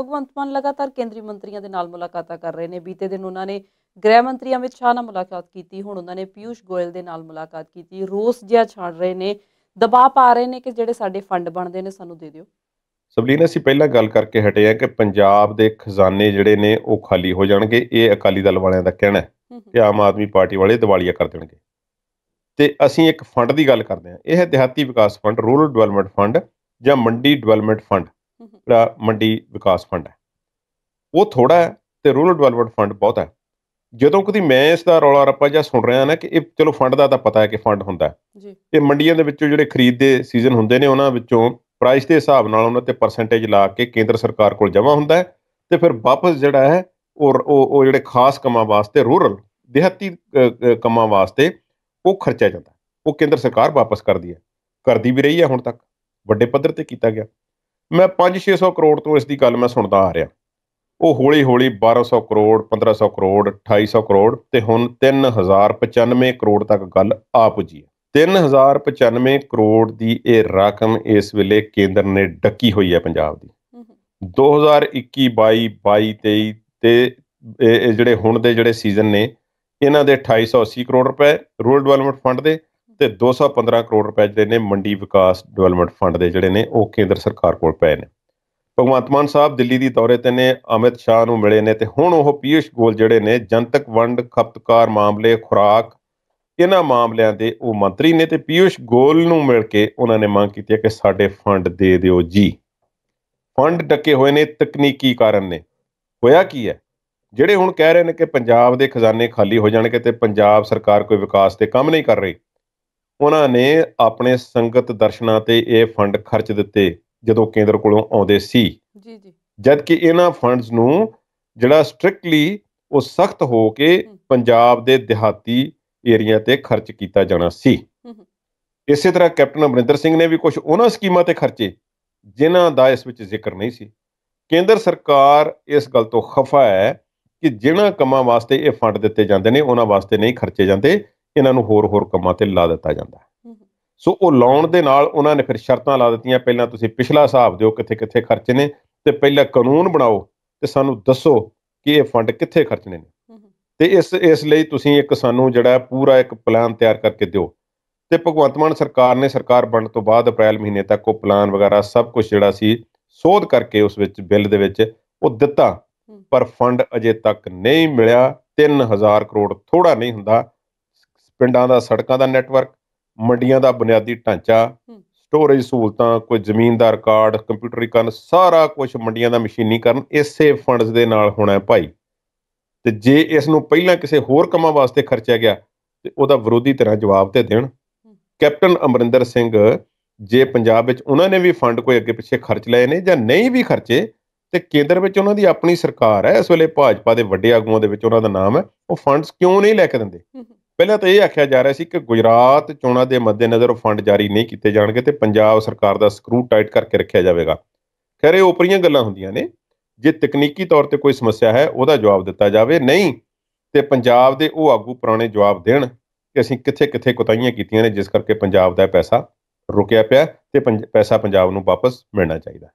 ਭਗਵੰਤ ਮਾਨ ਲਗਾਤਾਰ ਕੇਂਦਰੀ ਮੰਤਰੀਆਂ ਦੇ ਨਾਲ ਮੁਲਾਕਾਤਾਂ ਕਰ ਰਹੇ ਨੇ ਬੀਤੇ ਦਿਨ ਉਹਨਾਂ ਨੇ ਗ੍ਰਹਿ ਮੰਤਰੀ ਅਮਿਤ ਸ਼ਾਹ ਨਾਲ ਮੁਲਾਕਾਤ ਕੀਤੀ ਹੁਣ ਉਹਨਾਂ ਨੇ ਪਿਊਸ਼ ਗੋਇਲ ਦੇ ਨਾਲ ਮੁਲਾਕਾਤ ਕੀਤੀ ਰੋਸ ਜਿਹਾ ਛਾੜ ਰਹੇ ਨੇ ਦਬਾਅ ਪਾ ਰਹੇ ਨੇ ਕਿ ਜਿਹੜੇ ਸਾਡੇ ਫੰਡ ਬਣਦੇ ਨੇ ਸਾਨੂੰ ਦੇ ਦਿਓ ਸਬਲੀਨ ਅਸੀਂ ਪਹਿਲਾਂ ਗੱਲ ਕਰਕੇ ਹਟੇ ਆ ਕਿ ਪੰਜਾਬ ਦੇ ਖਜ਼ਾਨੇ ਜਿਹੜੇ ਨੇ ਉਹ ਖਾਲੀ ਹੋ ਜਾਣਗੇ ਇਹ ਅਕਾਲੀ ਦਲ ਵਾਲਿਆਂ ਦਾ ਕਹਿਣਾ ਹੈ ਕਿ ਆਮ ਆਦਮੀ ਪਾਰਟੀ ਵਾਲੇ ਦਿਵਾਲੀਆ ਕਰ ਦੇਣਗੇ ਤੇ ਅਸੀਂ ਇੱਕ ਫੰਡ ਦੀ ਗੱਲ ਕਰਦੇ ਆ ਇਹ ਹੈ ਦਿਹਾਤੀ ਵਿਕਾਸ ਫੰਡ ਰੂਰਲ ਡਿਵੈਲਪਮੈਂਟ ਫੰਡ ਜਾਂ ਮੰਡੀ ਡਿਵੈਲਪਮੈਂਟ ਫੰਡ ਜਿਹੜਾ ਮੰਡੀ ਵਿਕਾਸ ਫੰਡ ਹੈ ਉਹ ਥੋੜਾ ਹੈ ਤੇ ਰੂਰਲ ਡਿਵੈਲਪਮੈਂਟ ਫੰਡ ਬਹੁਤ ਹੈ ਜਦੋਂ ਕਦੀ ਮੈਂ ਇਸ ਦਾ ਰੌਲਾ ਰੱਪਾ ਜਾਂ ਸੁਣ ਰਿਹਾ ਨਾ ਕਿ ਇਹ ਚਲੋ ਫੰਡ ਦਾ ਤਾਂ ਪਤਾ ਹੈ ਕਿ ਫੰਡ ਹੁੰਦਾ ਹੈ ਜੀ ਤੇ ਮੰਡੀਆਂ ਦੇ ਵਿੱਚੋਂ ਜਿਹੜੇ ਖਰੀਦ ਦੇ ਸੀਜ਼ਨ ਹੁੰਦੇ ਨੇ ਉਹਨਾਂ ਵਿੱਚੋਂ ਪ੍ਰਾਈਸ ਦੇ ਹਿਸਾਬ ਨਾਲ ਉਹਨਾਂ ਤੇ ਪਰਸੈਂਟੇਜ ਲਾ ਕੇ ਕੇਂਦਰ ਸਰਕਾਰ ਕੋਲ ਜਮ੍ਹਾਂ ਹੁੰਦਾ ਹੈ ਤੇ ਫਿਰ ਵਾਪਸ ਜਿਹੜਾ ਹੈ ਉਹ ਉਹ ਜਿਹੜੇ ਖਾਸ ਕੰਮਾਂ ਵਾਸਤੇ ਰੂਰਲ ਦਿਹਾਤੀ ਕੰਮਾਂ ਵਾਸਤੇ ਉਹ ਖਰਚਿਆ ਜਾਂਦਾ ਉਹ ਕੇਂਦਰ ਸਰਕਾਰ ਵਾਪਸ ਕਰਦੀ ਹੈ ਕਰਦੀ ਵੀ ਰਹੀ ਹੈ ਹੁਣ ਤੱਕ ਵੱਡੇ ਪੱਧਰ ਤੇ ਕੀਤਾ ਗਿਆ ਮੈਂ 5-600 ਕਰੋੜ ਤੋਂ ਇਸ ਦੀ ਗੱਲ ਮੈਂ ਸੁਣਦਾ ਆ ਰਿਹਾ ਉਹ ਹੌਲੀ-ਹੌਲੀ 1200 ਕਰੋੜ 1500 ਕਰੋੜ 2800 ਕਰੋੜ ਤੇ ਹੁਣ 3095 ਕਰੋੜ ਤੱਕ ਗੱਲ ਆ ਪੁੱਜੀ ਹੈ 3095 ਕਰੋੜ ਦੀ ਇਹ ਰਕਮ ਇਸ ਵੇਲੇ ਕੇਂਦਰ ਨੇ ਡੱਕੀ ਹੋਈ ਹੈ ਪੰਜਾਬ ਦੀ 2021 22 22 23 ਤੇ ਇਹ ਜਿਹੜੇ ਹੁਣ ਦੇ ਜਿਹੜੇ ਸੀਜ਼ਨ ਨੇ ਇਹਨਾਂ ਦੇ 2880 ਕਰੋੜ ਰੁਪਏ ਰੂਰਲ ਡਿਵੈਲਪਮੈਂਟ ਫੰਡ ਦੇ ਤੇ 215 ਕਰੋੜ ਰੁਪਏ ਜਿਹੜੇ ਨੇ ਮੰਡੀ ਵਿਕਾਸ ਡਿਵੈਲਪਮੈਂਟ ਫੰਡ ਦੇ ਜਿਹੜੇ ਨੇ ਉਹ ਕੇਂਦਰ ਸਰਕਾਰ ਕੋਲ ਪਏ ਨੇ ਭਗਵੰਤ ਮਾਨ ਸਾਹਿਬ ਦਿੱਲੀ ਦੀ ਦੌਰੇ ਤੇ ਨੇ ਅਮਿਤ ਸ਼ਾਹ ਨੂੰ ਮਿਲੇ ਨੇ ਤੇ ਹੁਣ ਉਹ ਪੀਯੂਸ਼ ਗੋਲ ਜਿਹੜੇ ਨੇ ਜਨਤਕ ਵੰਡ ਖਪਤਕਾਰ ਮਾਮਲੇ ਖੁਰਾਕ ਇਹਨਾਂ ਮਾਮਲਿਆਂ ਦੇ ਉਹ ਮੰਤਰੀ ਨੇ ਤੇ ਪੀਯੂਸ਼ ਗੋਲ ਨੂੰ ਮਿਲ ਕੇ ਉਹਨਾਂ ਨੇ ਮੰਗ ਕੀਤੀ ਹੈ ਕਿ ਸਾਡੇ ਫੰਡ ਦੇ ਦਿਓ ਜੀ ਫੰਡ ਟੱਕੇ ਹੋਏ ਨੇ ਤਕਨੀਕੀ ਕਾਰਨ ਨੇ ਹੋਇਆ ਕੀ ਹੈ ਜਿਹੜੇ ਹੁਣ ਕਹਿ ਰਹੇ ਨੇ ਕਿ ਪੰਜਾਬ ਦੇ ਖਜ਼ਾਨੇ ਖਾਲੀ ਹੋ ਜਾਣਗੇ ਤੇ ਪੰਜਾਬ ਸਰਕਾਰ ਕੋਈ ਵਿਕਾਸ ਤੇ ਕੰਮ ਨਹੀਂ ਕਰ ਰਹੀ ਉਹਨਾਂ ਨੇ ਆਪਣੇ ਸੰਗਤ ਦਰਸ਼ਨਾਂ ਤੇ ਇਹ ਫੰਡ ਖਰਚ ਦਿੱਤੇ ਜਦੋਂ ਕੇਂਦਰ ਕੋਲੋਂ ਆਉਂਦੇ ਸੀ ਜੀ ਜੀ ਜਦ ਕਿ ਇਹਨਾਂ ਫੰਡਸ ਨੂੰ ਜਿਹੜਾ ਸਟ੍ਰਿਕਟਲੀ ਉਹ ਸਖਤ ਹੋ ਕੇ ਪੰਜਾਬ ਦੇ ਦਿਹਾਤੀ ਏਰੀਆ ਤੇ ਖਰਚ ਕੀਤਾ ਜਾਣਾ ਸੀ ਇਸੇ ਤਰ੍ਹਾਂ ਕੈਪਟਨ ਅਮਰਿੰਦਰ ਸਿੰਘ ਨੇ ਵੀ ਕੁਝ ਉਹਨਾਂ ਸਕੀਮਾਂ ਤੇ ਖਰਚੇ ਜਿਨ੍ਹਾਂ ਦਾ ਇਸ ਵਿੱਚ ਜ਼ਿਕਰ ਨਹੀਂ ਸੀ ਕੇਂਦਰ ਸਰਕਾਰ ਇਸ ਗੱਲ ਤੋਂ ਖਫਾ ਹੈ ਕਿ ਜਿਨ੍ਹਾਂ ਕੰਮਾਂ ਵਾਸਤੇ ਇਹ ਫੰਡ ਦਿੱਤੇ ਜਾਂਦੇ ਨੇ ਉਹਨਾਂ ਵਾਸਤੇ ਨਹੀਂ ਖਰਚੇ ਜਾਂਦੇ ਇਹਨਾਂ ਨੂੰ ਹੋਰ ਹੋਰ ਕੰਮਾਂ ਤੇ ਲਾ ਦਿੱਤਾ ਜਾਂਦਾ ਸੋ ਉਹ ਲਾਉਣ ਦੇ ਨਾਲ ਉਹਨਾਂ ਨੇ ਫਿਰ ਸ਼ਰਤਾਂ ਲਾ ਦਿੱਤੀਆਂ ਪਹਿਲਾਂ ਤੁਸੀਂ ਪਿਛਲਾ ਹਿਸਾਬ ਦਿਓ ਕਿੱਥੇ ਕਿੱਥੇ ਖਰਚੇ ਨੇ ਤੇ ਪਹਿਲਾਂ ਕਾਨੂੰਨ ਬਣਾਓ ਤੇ ਸਾਨੂੰ ਦੱਸੋ ਕਿ ਇਹ ਫੰਡ ਕਿੱਥੇ ਖਰਚਣੇ ਨੇ ਤੇ ਇਸ ਇਸ ਲਈ ਤੁਸੀਂ ਇੱਕ ਸਾਨੂੰ ਜਿਹੜਾ ਪੂਰਾ ਇੱਕ ਪਲਾਨ ਤਿਆਰ ਕਰਕੇ ਦਿਓ ਤੇ ਭਗਵੰਤ ਮਾਨ ਸਰਕਾਰ ਨੇ ਸਰਕਾਰ ਬਣਨ ਤੋਂ ਬਾਅਦ ਅਪ੍ਰੈਲ ਮਹੀਨੇ ਤੱਕ ਉਹ ਪਲਾਨ ਵਗੈਰਾ ਸਭ ਕੁਝ ਜਿਹੜਾ ਸੀ ਸੋਧ ਕਰਕੇ ਉਸ ਵਿੱਚ ਬਿੱਲ ਦੇ ਵਿੱਚ ਉਹ ਦਿੱਤਾ ਪਰ ਫੰਡ ਅਜੇ ਤੱਕ ਨਹੀਂ ਮਿਲਿਆ 3000 ਕਰੋੜ ਥੋੜਾ ਨਹੀਂ ਹੁੰਦਾ ਪਿੰਡਾਂ ਦਾ ਸੜਕਾਂ ਦਾ ਨੈਟਵਰਕ ਮੰਡੀਆਂ ਦਾ ਬੁਨਿਆਦੀ ਢਾਂਚਾ ਸਟੋਰੇਜ ਸਹੂਲਤਾਂ ਕੋਈ ਜ਼ਮੀਨ ਦਾ ਰਿਕਾਰਡ ਕੰਪਿਊਟਰੀਕਰਨ ਸਾਰਾ ਕੁਝ ਮੰਡੀਆਂ ਦਾ ਮਸ਼ੀਨੀਕਰਨ ਇਸੇ ਫੰਡਸ ਦੇ ਨਾਲ ਹੋਣਾ ਹੈ ਭਾਈ ਤੇ ਜੇ ਇਸ ਨੂੰ ਪਹਿਲਾਂ ਕਿਸੇ ਹੋਰ ਕੰਮਾਂ ਵਾਸਤੇ ਖਰਚਿਆ ਗਿਆ ਤੇ ਉਹਦਾ ਵਿਰੋਧੀ ਤਰ੍ਹਾਂ ਜਵਾਬ ਤੇ ਦੇਣ ਕੈਪਟਨ ਅਮਰਿੰਦਰ ਸਿੰਘ ਜੇ ਪੰਜਾਬ ਵਿੱਚ ਉਹਨਾਂ ਨੇ ਵੀ ਫੰਡ ਕੋਈ ਅੱਗੇ ਪਿੱਛੇ ਖਰਚ ਲਏ ਨੇ ਜਾਂ ਨਹੀਂ ਵੀ ਖਰਚੇ ਤੇ ਕੇਂਦਰ ਵਿੱਚ ਉਹਨਾਂ ਦੀ ਆਪਣੀ ਸਰਕਾਰ ਹੈ ਇਸ ਵੇਲੇ ਭਾਜਪਾ ਦੇ ਵੱਡੇ ਆਗੂਆਂ ਦੇ ਵਿੱਚ ਉਹਨਾਂ ਦਾ ਨਾਮ ਹੈ ਉਹ ਫੰਡਸ ਕਿਉਂ ਨਹੀਂ ਲੈ ਕੇ ਦਿੰਦੇ ਪਹਿਲਾਂ ਤਾਂ ਇਹ ਆਖਿਆ ਜਾ ਰਿਹਾ ਸੀ ਕਿ ਗੁਜਰਾਤ ਚੋਣਾਂ ਦੇ ਮੱਦੇਨਜ਼ਰ ਫੰਡ ਜਾਰੀ ਨਹੀਂ ਕੀਤੇ ਜਾਣਗੇ ਤੇ ਪੰਜਾਬ ਸਰਕਾਰ ਦਾ ਸਕਰੂ ਟਾਈਟ ਕਰਕੇ ਰੱਖਿਆ ਜਾਵੇਗਾ ਖੈਰ ਇਹ ਉਪਰੀਆਂ ਗੱਲਾਂ ਹੁੰਦੀਆਂ ਨੇ ਜੇ ਤਕਨੀਕੀ ਤੌਰ ਤੇ ਕੋਈ ਸਮੱਸਿਆ ਹੈ ਉਹਦਾ ਜਵਾਬ ਦਿੱਤਾ ਜਾਵੇ ਨਹੀਂ ਤੇ ਪੰਜਾਬ ਦੇ ਉਹ ਆਗੂ ਪੁਰਾਣੇ ਜਵਾਬ ਦੇਣ ਕਿ ਅਸੀਂ ਕਿੱਥੇ-ਕਿੱਥੇ ਕੁਤਾਈਆਂ ਕੀਤੀਆਂ ਨੇ ਜਿਸ ਕਰਕੇ ਪੰਜਾਬ ਦਾ ਪੈਸਾ ਰੁਕਿਆ ਪਿਆ ਤੇ ਪੈਸਾ ਪੰਜਾਬ ਨੂੰ ਵਾਪਸ ਮਿਲਣਾ ਚਾਹੀਦਾ